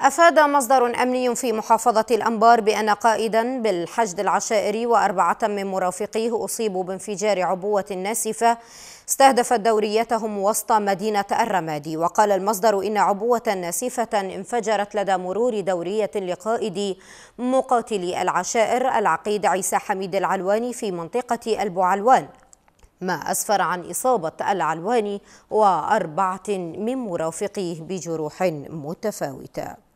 أفاد مصدر أمني في محافظة الأنبار بأن قائدا بالحشد العشائري وأربعة من مرافقيه أصيبوا بانفجار عبوة ناسفة استهدفت دوريتهم وسط مدينة الرمادي وقال المصدر إن عبوة ناسفة انفجرت لدى مرور دورية لقائد مقاتلي العشائر العقيد عيسى حميد العلواني في منطقة البوعلوان ما أسفر عن إصابة العلواني وأربعة من مرافقيه بجروح متفاوتة